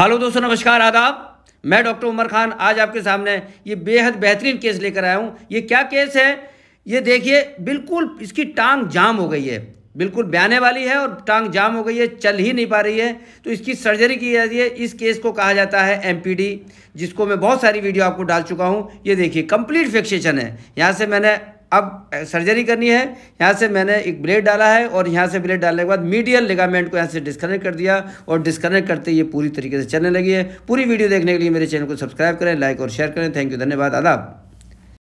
hello दोस्तों नमस्कार आदाब मैं डॉक्टर उमर खान आज आपके सामने ये बेहद बेहतरीन केस लेकर आया हूँ ये क्या केस है ये देखिए बिल्कुल इसकी टांग जाम हो गई है बिल्कुल ब्याने वाली है और टांग जाम हो गई है चल ही नहीं पा रही है तो इसकी सर्जरी की जाती है इस केस को कहा जाता है एमपीडी जिसको मैं बहुत सारी वीडियो आपको डाल चुका हूँ ये देखिए कंप्लीट फिक्सेशन है यहाँ से मैंने अब सर्जरी करनी है यहाँ से मैंने एक ब्लेड डाला है और यहाँ से ब्लेड डालने के बाद मीडियल लिगामेंट को यहाँ से डिस्कनेक्ट कर दिया और डिस्कनेक्ट करते ये पूरी तरीके से चलने लगी है पूरी वीडियो देखने के लिए मेरे चैनल को सब्सक्राइब करें लाइक और शेयर करें थैंक यू धन्यवाद आदाब